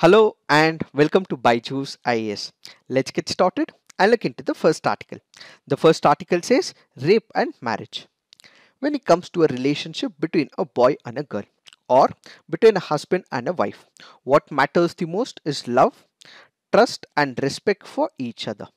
Hello and welcome to Byju's IAS. Let's get started and look into the first article. The first article says rape and marriage. When it comes to a relationship between a boy and a girl or between a husband and a wife, what matters the most is love, trust and respect for each other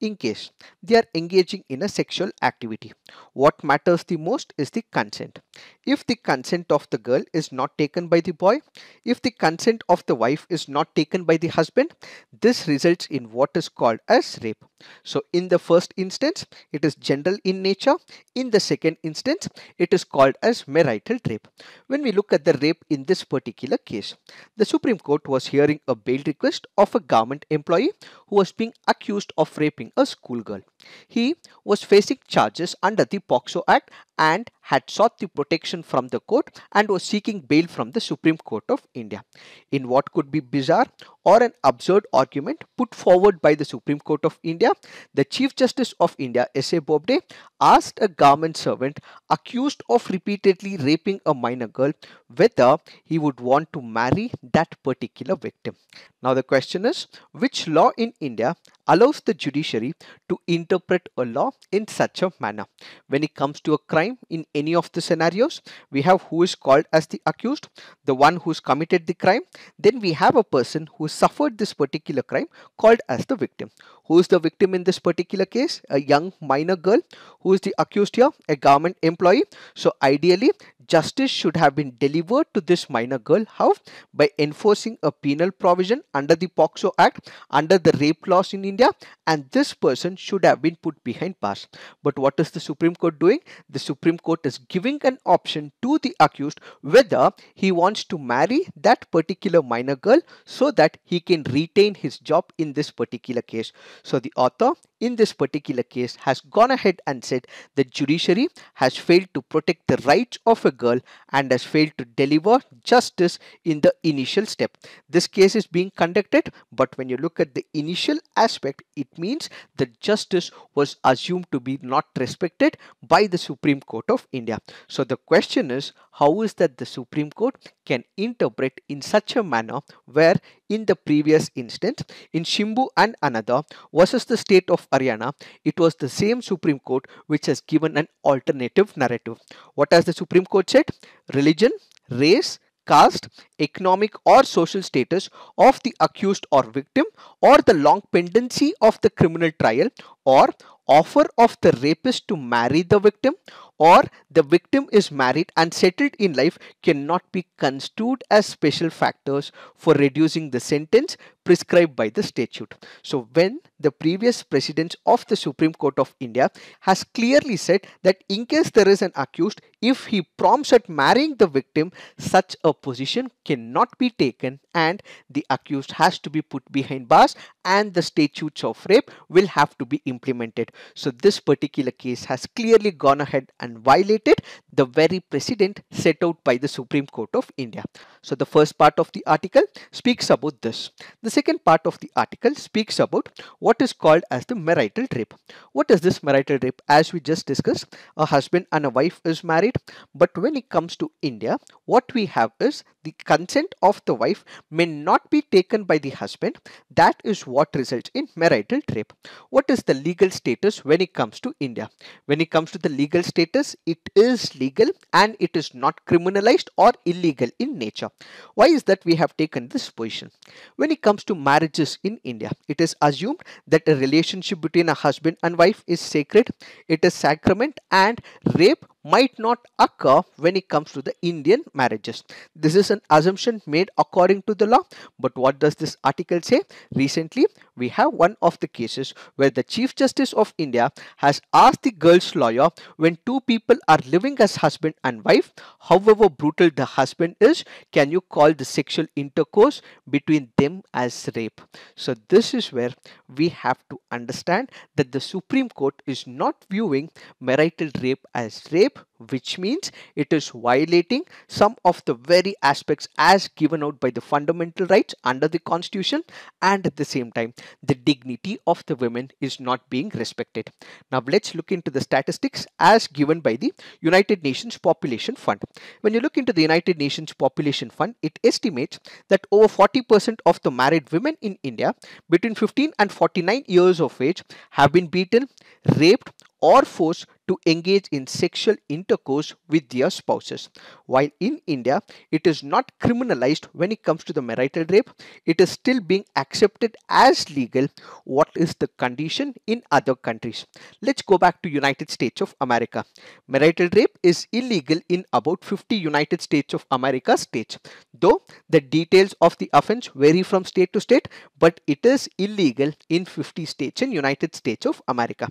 in case they are engaging in a sexual activity. What matters the most is the consent. If the consent of the girl is not taken by the boy, if the consent of the wife is not taken by the husband, this results in what is called as rape. So in the first instance, it is general in nature. In the second instance, it is called as marital rape. When we look at the rape in this particular case, the Supreme Court was hearing a bail request of a government employee who was being accused of raping a schoolgirl. He was facing charges under the POXO Act and had sought the protection from the court and was seeking bail from the Supreme Court of India. In what could be bizarre or an absurd argument put forward by the Supreme Court of India, the Chief Justice of India, S.A. Bobde, asked a government servant accused of repeatedly raping a minor girl whether he would want to marry that particular victim. Now, the question is which law in India allows the judiciary to intervene interpret a law in such a manner. When it comes to a crime in any of the scenarios, we have who is called as the accused, the one who's committed the crime. Then we have a person who suffered this particular crime called as the victim. Who is the victim in this particular case? A young minor girl. Who is the accused here? A government employee. So ideally, justice should have been delivered to this minor girl. How? By enforcing a penal provision under the POXO Act, under the rape laws in India, and this person should have been put behind bars. But what is the Supreme Court doing? The Supreme Court is giving an option to the accused whether he wants to marry that particular minor girl so that he can retain his job in this particular case. So the author in this particular case has gone ahead and said the judiciary has failed to protect the rights of a girl and has failed to deliver justice in the initial step. This case is being conducted but when you look at the initial aspect it means that justice was assumed to be not respected by the Supreme Court of India. So the question is how is that the Supreme Court can interpret in such a manner where in the previous instance in Shimbu and another versus the state of Haryana, it was the same Supreme Court which has given an alternative narrative. What has the Supreme Court said? Religion, race, caste, economic or social status of the accused or victim or the long pendency of the criminal trial or offer of the rapist to marry the victim or the victim is married and settled in life cannot be construed as special factors for reducing the sentence prescribed by the statute. So when the previous president of the Supreme Court of India has clearly said that in case there is an accused, if he prompts at marrying the victim, such a position cannot be taken and the accused has to be put behind bars and the statutes of rape will have to be implemented. So this particular case has clearly gone ahead and violated the very precedent set out by the Supreme Court of India. So the first part of the article speaks about this. The second part of the article speaks about what is called as the marital rape. What is this marital rape? As we just discussed, a husband and a wife is married. But when it comes to India, what we have is the consent of the wife may not be taken by the husband, that is what results in marital rape. What is the legal status when it comes to India? When it comes to the legal status, it is legal and it is not criminalized or illegal in nature. Why is that we have taken this position? When it comes to marriages in India, it is assumed that a relationship between a husband and wife is sacred, it is sacrament, and rape might not occur when it comes to the Indian marriages. This is an assumption made according to the law. But what does this article say? Recently, we have one of the cases where the Chief Justice of India has asked the girl's lawyer when two people are living as husband and wife, however brutal the husband is, can you call the sexual intercourse between them as rape? So, this is where we have to understand that the Supreme Court is not viewing marital rape as rape which means it is violating some of the very aspects as given out by the fundamental rights under the constitution and at the same time the dignity of the women is not being respected now let's look into the statistics as given by the united nations population fund when you look into the united nations population fund it estimates that over 40% of the married women in india between 15 and 49 years of age have been beaten raped or forced to engage in sexual intercourse with their spouses. While in India, it is not criminalized when it comes to the marital rape, it is still being accepted as legal. What is the condition in other countries? Let's go back to United States of America. Marital rape is illegal in about 50 United States of America states, though the details of the offense vary from state to state, but it is illegal in 50 states in United States of America.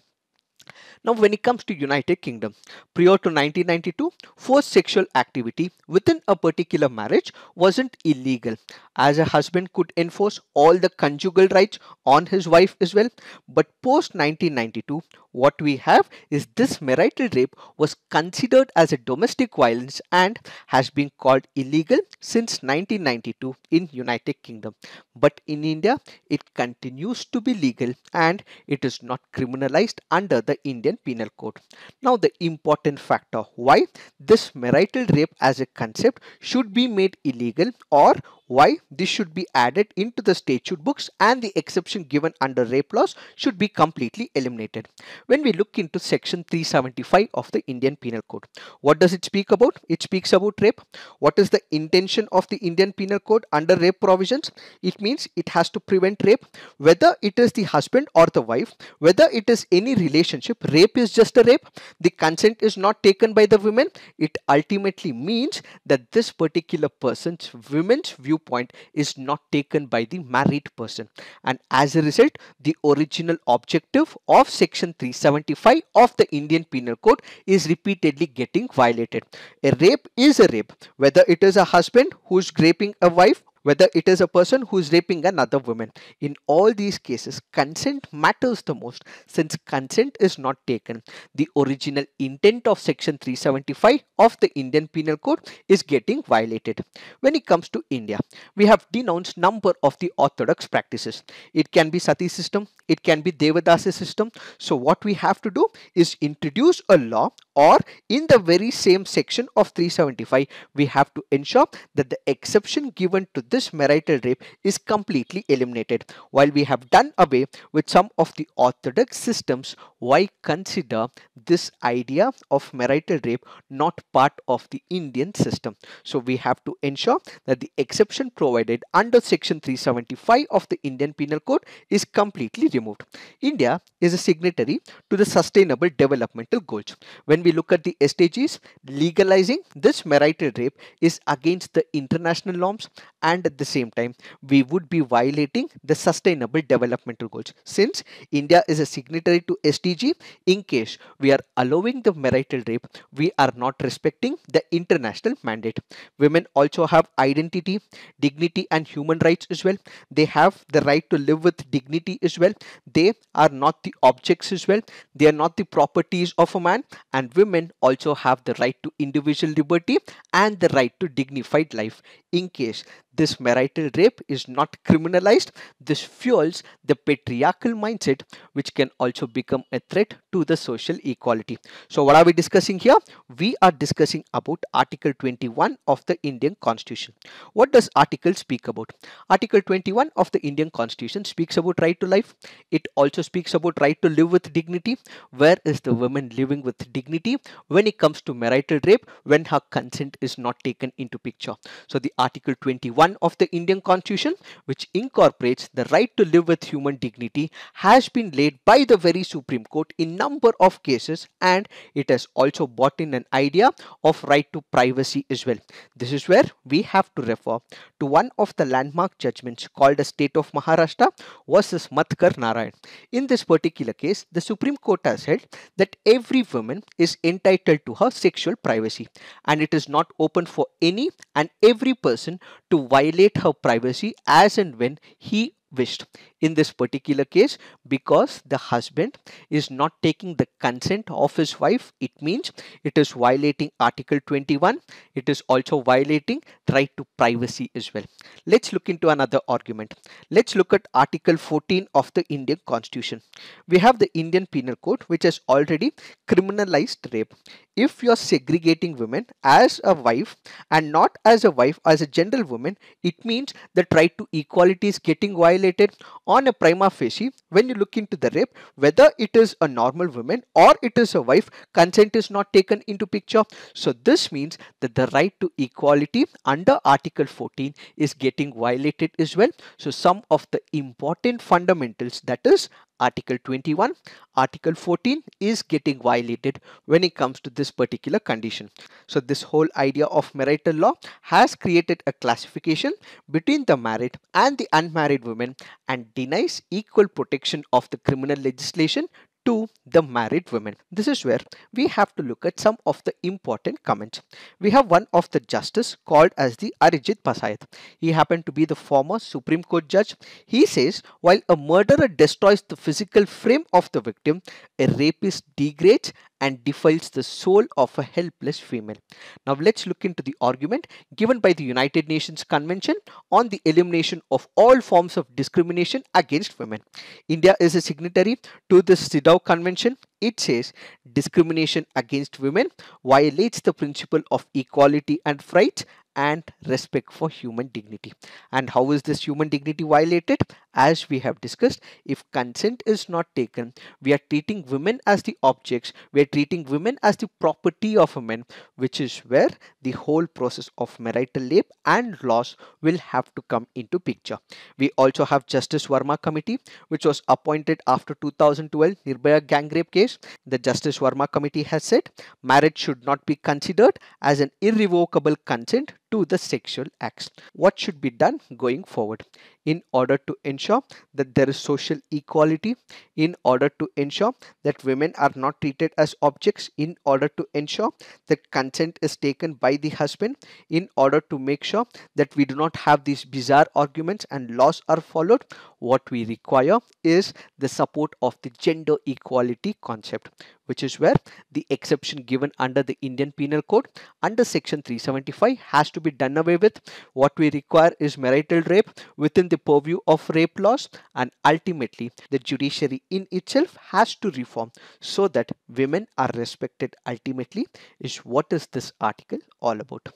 Now, when it comes to United Kingdom, prior to 1992, forced sexual activity within a particular marriage wasn't illegal, as a husband could enforce all the conjugal rights on his wife as well. But post 1992, what we have is this marital rape was considered as a domestic violence and has been called illegal since 1992 in United Kingdom. But in India, it continues to be legal and it is not criminalized under the Indian Penal Code. Now the important factor why this marital rape as a concept should be made illegal or why? This should be added into the statute books and the exception given under rape laws should be completely eliminated. When we look into section 375 of the Indian Penal Code, what does it speak about? It speaks about rape. What is the intention of the Indian Penal Code under rape provisions? It means it has to prevent rape. Whether it is the husband or the wife, whether it is any relationship, rape is just a rape. The consent is not taken by the women. It ultimately means that this particular person's women's view viewpoint is not taken by the married person and as a result the original objective of section 375 of the Indian Penal Code is repeatedly getting violated. A rape is a rape whether it is a husband who is raping a wife whether it is a person who is raping another woman. In all these cases, consent matters the most since consent is not taken. The original intent of section 375 of the Indian Penal Code is getting violated. When it comes to India, we have denounced number of the orthodox practices. It can be sati system, it can be Devadasi system. So what we have to do is introduce a law or in the very same section of 375 we have to ensure that the exception given to this marital rape is completely eliminated while we have done away with some of the orthodox systems why consider this idea of marital rape not part of the Indian system? So we have to ensure that the exception provided under section 375 of the Indian Penal Code is completely removed. India is a signatory to the Sustainable Developmental Goals. When we look at the SDGs, legalizing this marital rape is against the international norms and at the same time we would be violating the sustainable developmental goals since india is a signatory to sdg in case we are allowing the marital rape we are not respecting the international mandate women also have identity dignity and human rights as well they have the right to live with dignity as well they are not the objects as well they are not the properties of a man and women also have the right to individual liberty and the right to dignified life in case this marital rape is not criminalized. This fuels the patriarchal mindset, which can also become a threat to the social equality. So what are we discussing here? We are discussing about Article 21 of the Indian Constitution. What does article speak about? Article 21 of the Indian Constitution speaks about right to life. It also speaks about right to live with dignity. Where is the woman living with dignity when it comes to marital rape when her consent is not taken into picture? So the Article 21 of the Indian Constitution which incorporates the right to live with human dignity has been laid by the very Supreme Court in number of cases and it has also brought in an idea of right to privacy as well. This is where we have to refer to one of the landmark judgments called the State of Maharashtra versus Madhkar Narayan. In this particular case, the Supreme Court has held that every woman is entitled to her sexual privacy and it is not open for any and every person to violate her privacy as and when he wished in this particular case because the husband is not taking the consent of his wife it means it is violating article 21 it is also violating right to privacy as well let's look into another argument let's look at article 14 of the indian constitution we have the indian penal code which has already criminalized rape if you're segregating women as a wife and not as a wife as a general woman it means the right to equality is getting violated violated on a prima facie when you look into the rape whether it is a normal woman or it is a wife consent is not taken into picture so this means that the right to equality under article 14 is getting violated as well so some of the important fundamentals that is Article 21, Article 14 is getting violated when it comes to this particular condition. So this whole idea of marital law has created a classification between the married and the unmarried women and denies equal protection of the criminal legislation to the married women. This is where we have to look at some of the important comments. We have one of the justice called as the Arijit Pasayat. He happened to be the former Supreme Court judge. He says, while a murderer destroys the physical frame of the victim, a rapist degrades and defiles the soul of a helpless female. Now let's look into the argument given by the United Nations Convention on the Elimination of All Forms of Discrimination Against Women. India is a signatory to the CEDAW Convention. It says discrimination against women violates the principle of equality and rights and respect for human dignity. And how is this human dignity violated? As we have discussed, if consent is not taken, we are treating women as the objects, we are treating women as the property of a man, which is where the whole process of marital rape and loss will have to come into picture. We also have Justice Verma Committee, which was appointed after 2012 Nirbhaya gang rape case. The Justice Verma Committee has said marriage should not be considered as an irrevocable consent to the sexual acts. What should be done going forward? in order to ensure that there is social equality, in order to ensure that women are not treated as objects, in order to ensure that consent is taken by the husband, in order to make sure that we do not have these bizarre arguments and laws are followed, what we require is the support of the gender equality concept which is where the exception given under the Indian Penal Code under section 375 has to be done away with. What we require is marital rape within the purview of rape laws and ultimately the judiciary in itself has to reform so that women are respected ultimately is what is this article all about.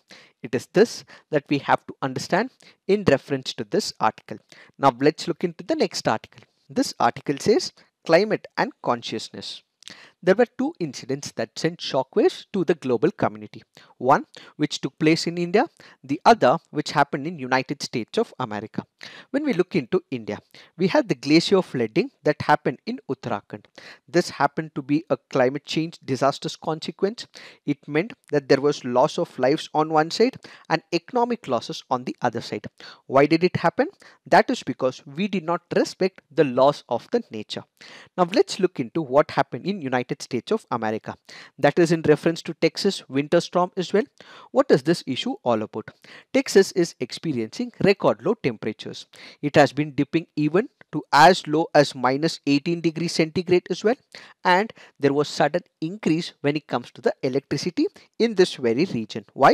It is this that we have to understand in reference to this article. Now let's look into the next article. This article says climate and consciousness. There were two incidents that sent shockwaves to the global community. One which took place in India, the other which happened in United States of America. When we look into India, we had the glacier flooding that happened in Uttarakhand. This happened to be a climate change disastrous consequence. It meant that there was loss of lives on one side and economic losses on the other side. Why did it happen? That is because we did not respect the laws of the nature. Now let's look into what happened in United United States of America. That is in reference to Texas winter storm as well. What is this issue all about? Texas is experiencing record low temperatures. It has been dipping even to as low as minus 18 degrees centigrade as well and there was sudden increase when it comes to the electricity in this very region why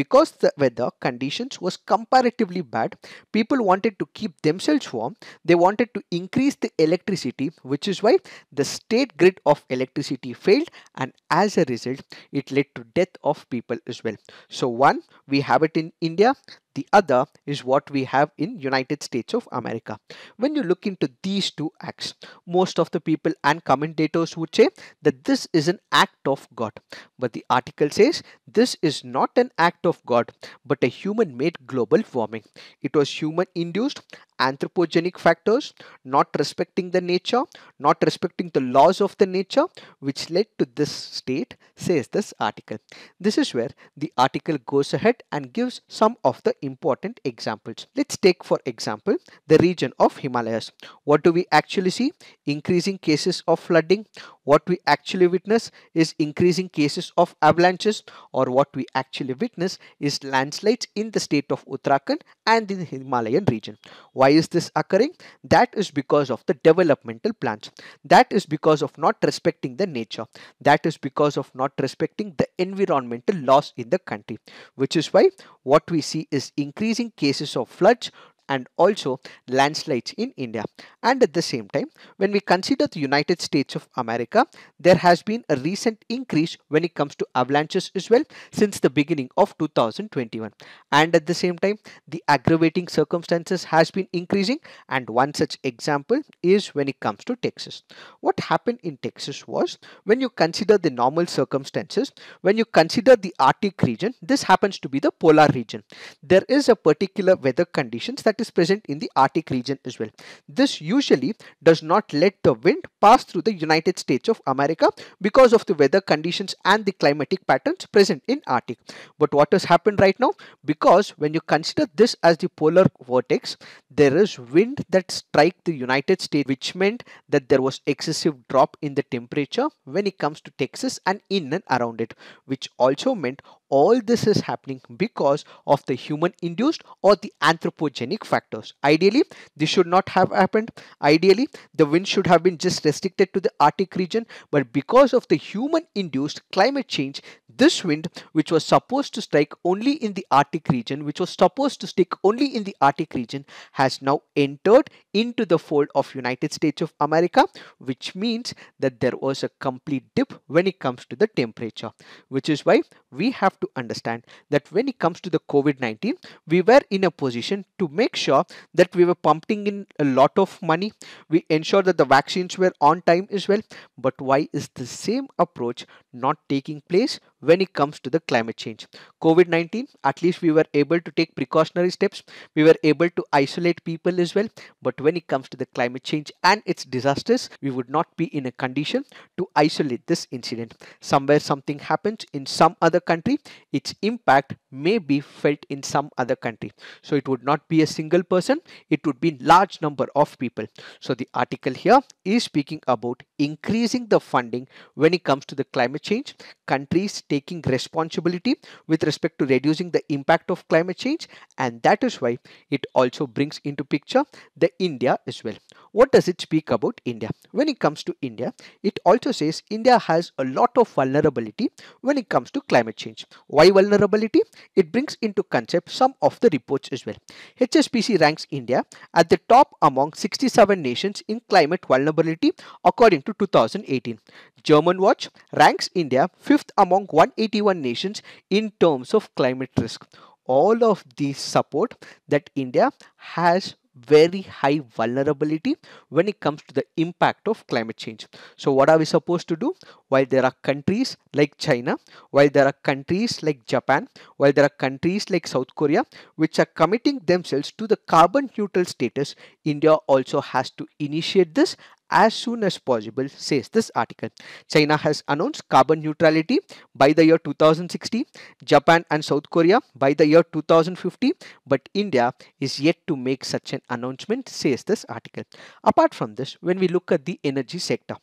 because the weather conditions was comparatively bad people wanted to keep themselves warm they wanted to increase the electricity which is why the state grid of electricity failed and as a result it led to death of people as well so one we have it in india the other is what we have in United States of America. When you look into these two acts, most of the people and commentators would say that this is an act of God. But the article says this is not an act of God, but a human-made global warming. It was human-induced anthropogenic factors, not respecting the nature, not respecting the laws of the nature, which led to this state, says this article. This is where the article goes ahead and gives some of the important examples. Let's take for example, the region of Himalayas. What do we actually see? Increasing cases of flooding what we actually witness is increasing cases of avalanches or what we actually witness is landslides in the state of Uttarakhand and in the Himalayan region. Why is this occurring? That is because of the developmental plans. That is because of not respecting the nature. That is because of not respecting the environmental laws in the country. Which is why what we see is increasing cases of floods, and also landslides in India. And at the same time, when we consider the United States of America, there has been a recent increase when it comes to avalanches as well since the beginning of 2021. And at the same time, the aggravating circumstances has been increasing and one such example is when it comes to Texas. What happened in Texas was when you consider the normal circumstances, when you consider the Arctic region, this happens to be the polar region. There is a particular weather conditions that that is present in the Arctic region as well. This usually does not let the wind pass through the United States of America because of the weather conditions and the climatic patterns present in Arctic. But what has happened right now? Because when you consider this as the polar vortex, there is wind that strike the United States which meant that there was excessive drop in the temperature when it comes to Texas and in and around it which also meant all this is happening because of the human induced or the anthropogenic factors. Ideally, this should not have happened. Ideally, the wind should have been just restricted to the Arctic region, but because of the human induced climate change, this wind, which was supposed to strike only in the Arctic region, which was supposed to stick only in the Arctic region, has now entered into the fold of United States of America, which means that there was a complete dip when it comes to the temperature, which is why we have to understand that when it comes to the COVID-19, we were in a position to make sure that we were pumping in a lot of money. We ensured that the vaccines were on time as well. But why is the same approach not taking place when it comes to the climate change? COVID-19, at least we were able to take precautionary steps. We were able to isolate people as well. But when it comes to the climate change and its disasters, we would not be in a condition to isolate this incident. Somewhere something happens in some other country, its impact may be felt in some other country. So it would not be a single person, it would be large number of people. So the article here is speaking about increasing the funding when it comes to the climate change, countries taking responsibility with respect to reducing the impact of climate change and that is why it also brings into picture the India as well. What does it speak about India? When it comes to India, it also says India has a lot of vulnerability when it comes to climate change. Why vulnerability? It brings into concept some of the reports as well. HSBC ranks India at the top among 67 nations in climate vulnerability according to 2018. German Watch ranks India 5th among 181 nations in terms of climate risk all of these support that India has very high vulnerability when it comes to the impact of climate change. So what are we supposed to do? While there are countries like China, while there are countries like Japan, while there are countries like South Korea, which are committing themselves to the carbon neutral status, India also has to initiate this as soon as possible, says this article. China has announced carbon neutrality by the year 2060, Japan and South Korea by the year 2050, but India is yet to make such an announcement, says this article. Apart from this, when we look at the energy sector,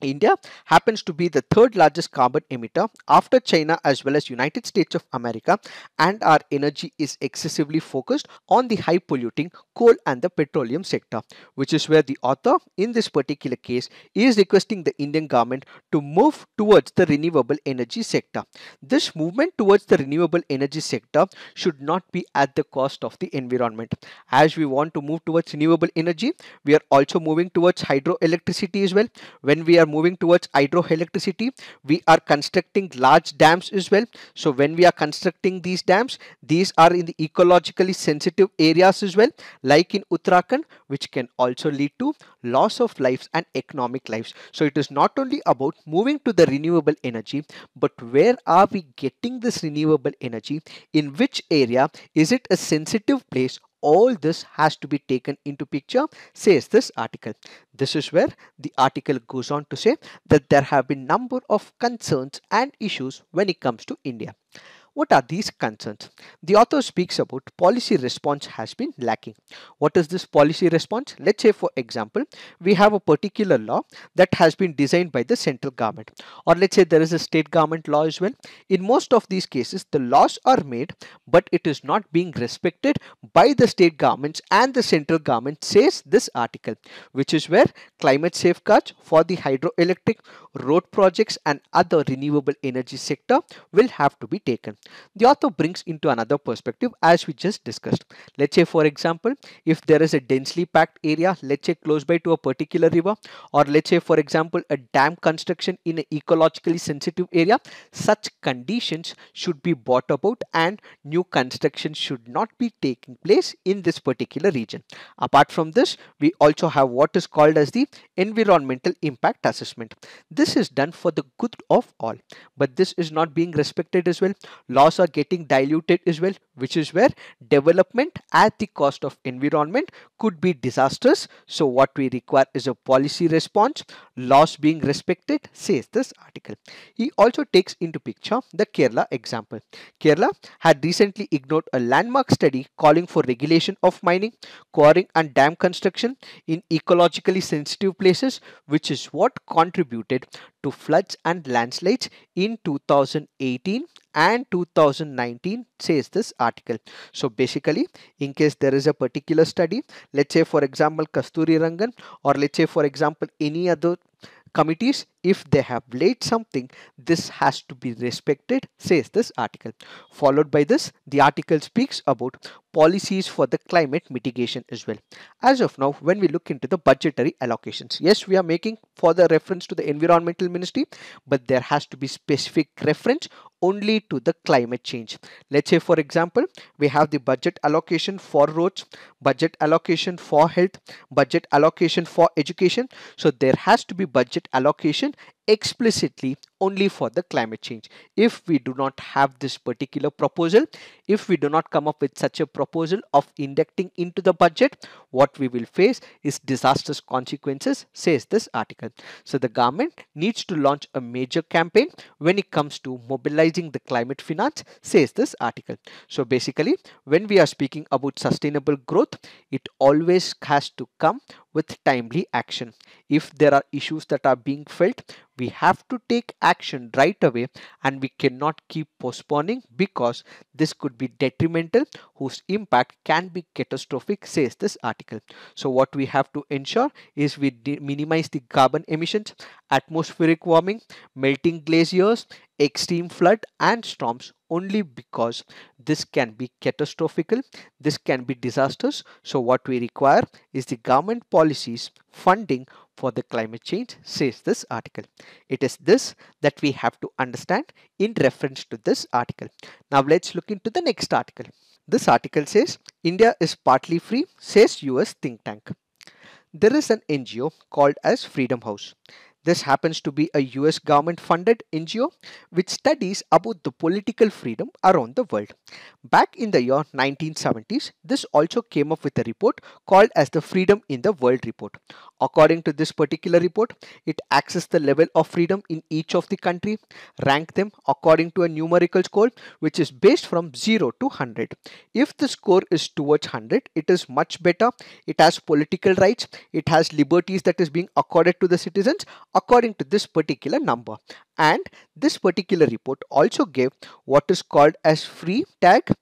India happens to be the third largest carbon emitter after China as well as United States of America and our energy is excessively focused on the high polluting coal and the petroleum sector which is where the author in this particular case is requesting the Indian government to move towards the renewable energy sector. This movement towards the renewable energy sector should not be at the cost of the environment. As we want to move towards renewable energy we are also moving towards hydroelectricity as well. When we are moving towards hydroelectricity we are constructing large dams as well so when we are constructing these dams these are in the ecologically sensitive areas as well like in uttarakhand which can also lead to loss of lives and economic lives so it is not only about moving to the renewable energy but where are we getting this renewable energy in which area is it a sensitive place all this has to be taken into picture says this article this is where the article goes on to say that there have been number of concerns and issues when it comes to india what are these concerns? The author speaks about policy response has been lacking. What is this policy response? Let's say for example, we have a particular law that has been designed by the central government or let's say there is a state government law as well. In most of these cases, the laws are made but it is not being respected by the state governments and the central government says this article which is where climate safeguards for the hydroelectric road projects and other renewable energy sector will have to be taken. The author brings into another perspective as we just discussed. Let's say for example, if there is a densely packed area, let's say close by to a particular river or let's say for example, a dam construction in an ecologically sensitive area, such conditions should be brought about and new construction should not be taking place in this particular region. Apart from this, we also have what is called as the environmental impact assessment this is done for the good of all but this is not being respected as well laws are getting diluted as well which is where development at the cost of environment could be disastrous. So what we require is a policy response, laws being respected, says this article. He also takes into picture the Kerala example. Kerala had recently ignored a landmark study calling for regulation of mining, quarrying and dam construction in ecologically sensitive places, which is what contributed to floods and landslides in 2018 and 2019 says this article. So basically in case there is a particular study let's say for example Kasturi Rangan or let's say for example any other committees if they have laid something this has to be respected says this article followed by this the article speaks about policies for the climate mitigation as well as of now when we look into the budgetary allocations yes we are making for the reference to the environmental ministry but there has to be specific reference only to the climate change. Let's say for example, we have the budget allocation for roads, budget allocation for health, budget allocation for education. So there has to be budget allocation explicitly only for the climate change. If we do not have this particular proposal, if we do not come up with such a proposal of injecting into the budget, what we will face is disastrous consequences, says this article. So the government needs to launch a major campaign when it comes to mobilizing the climate finance, says this article. So basically, when we are speaking about sustainable growth, it always has to come with timely action. If there are issues that are being felt, we have to take action right away and we cannot keep postponing because this could be detrimental whose impact can be catastrophic says this article so what we have to ensure is we minimize the carbon emissions atmospheric warming, melting glaciers, extreme flood and storms only because this can be catastrophical, this can be disastrous. So what we require is the government policies funding for the climate change says this article. It is this that we have to understand in reference to this article. Now let's look into the next article. This article says India is partly free says US think tank. There is an NGO called as Freedom House. This happens to be a US government funded NGO which studies about the political freedom around the world. Back in the year 1970s, this also came up with a report called as the Freedom in the World report. According to this particular report, it assesses the level of freedom in each of the country, rank them according to a numerical score which is based from 0 to 100. If the score is towards 100, it is much better. It has political rights, it has liberties that is being accorded to the citizens according to this particular number and this particular report also gave what is called as free tag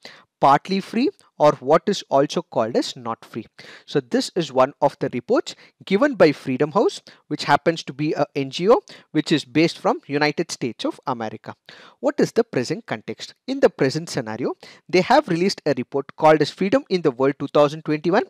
partly free or what is also called as not free. So this is one of the reports given by Freedom House which happens to be a NGO which is based from United States of America. What is the present context? In the present scenario they have released a report called as Freedom in the World 2021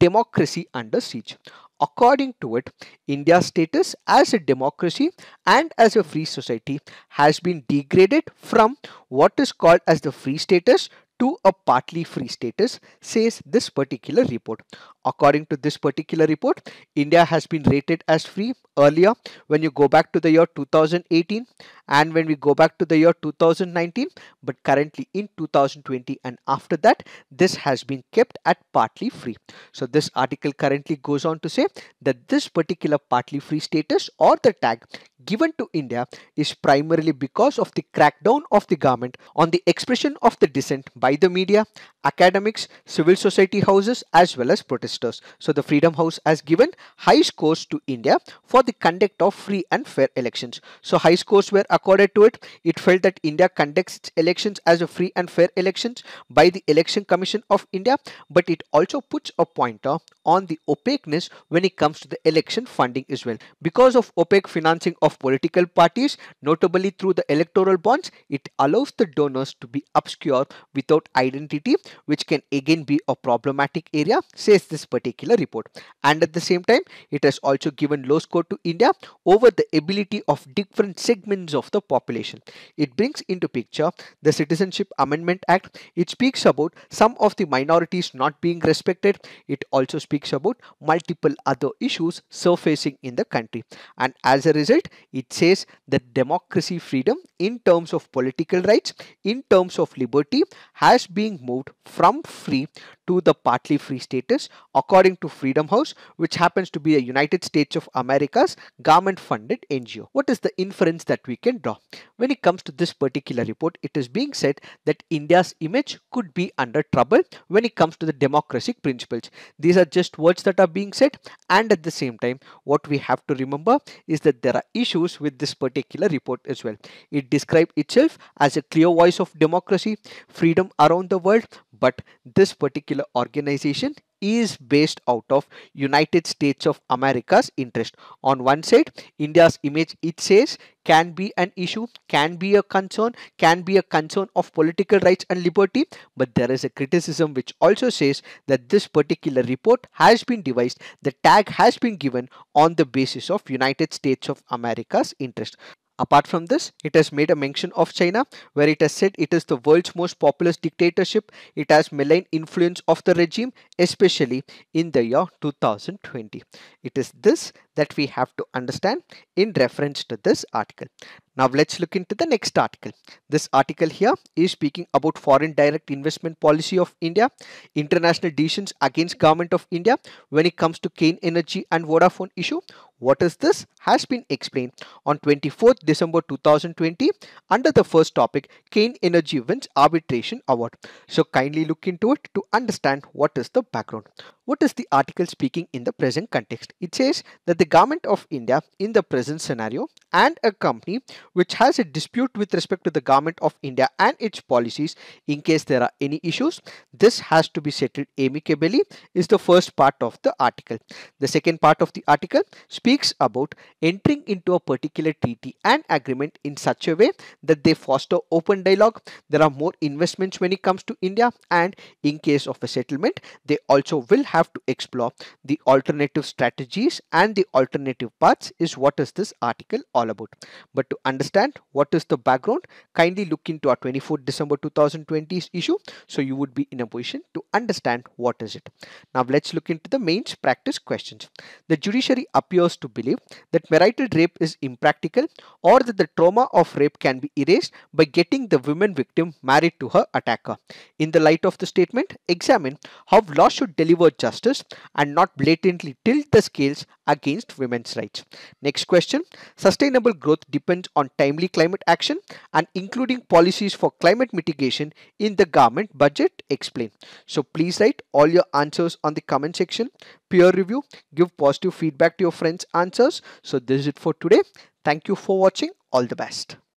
Democracy Under Siege according to it, India's status as a democracy and as a free society has been degraded from what is called as the free status to a partly free status, says this particular report. According to this particular report, India has been rated as free earlier when you go back to the year 2018 and when we go back to the year 2019, but currently in 2020 and after that, this has been kept at partly free. So this article currently goes on to say that this particular partly free status or the tag given to India is primarily because of the crackdown of the government on the expression of the dissent by the media, academics, civil society houses as well as protesters. So the Freedom House has given high scores to India for the conduct of free and fair elections. So high scores were accorded to it. It felt that India conducts its elections as a free and fair elections by the Election Commission of India but it also puts a pointer on the opaqueness when it comes to the election funding as well. Because of opaque financing of of political parties, notably through the electoral bonds, it allows the donors to be obscure without identity, which can again be a problematic area, says this particular report. And at the same time, it has also given low score to India over the ability of different segments of the population. It brings into picture the Citizenship Amendment Act. It speaks about some of the minorities not being respected. It also speaks about multiple other issues surfacing in the country. And as a result, it says that democracy freedom in terms of political rights, in terms of liberty has been moved from free to the partly free status according to Freedom House, which happens to be a United States of America's government funded NGO. What is the inference that we can draw? When it comes to this particular report, it is being said that India's image could be under trouble when it comes to the democratic principles. These are just words that are being said and at the same time, what we have to remember is that there are issues with this particular report as well. It describes itself as a clear voice of democracy, freedom around the world, but this particular particular organization is based out of United States of America's interest. On one side, India's image, it says, can be an issue, can be a concern, can be a concern of political rights and liberty. But there is a criticism which also says that this particular report has been devised, the tag has been given on the basis of United States of America's interest. Apart from this, it has made a mention of China, where it has said it is the world's most populous dictatorship. It has malign influence of the regime, especially in the year 2020. It is this that we have to understand in reference to this article. Now let's look into the next article. This article here is speaking about foreign direct investment policy of India, international decisions against government of India when it comes to Kane Energy and Vodafone issue. What is this has been explained on 24th December 2020 under the first topic Kane Energy wins arbitration award. So kindly look into it to understand what is the background what is the article speaking in the present context? It says that the government of India in the present scenario and a company which has a dispute with respect to the government of India and its policies in case there are any issues, this has to be settled amicably is the first part of the article. The second part of the article speaks about entering into a particular treaty and agreement in such a way that they foster open dialogue. There are more investments when it comes to India and in case of a settlement, they also will have have to explore the alternative strategies and the alternative paths is what is this article all about. But to understand what is the background, kindly look into our 24th December 2020 issue so you would be in a position to understand what is it. Now let's look into the mains practice questions. The judiciary appears to believe that marital rape is impractical or that the trauma of rape can be erased by getting the woman victim married to her attacker. In the light of the statement, examine how law should deliver justice and not blatantly tilt the scales against women's rights. Next question. Sustainable growth depends on timely climate action and including policies for climate mitigation in the government budget. Explain. So please write all your answers on the comment section. Peer review. Give positive feedback to your friends' answers. So this is it for today. Thank you for watching. All the best.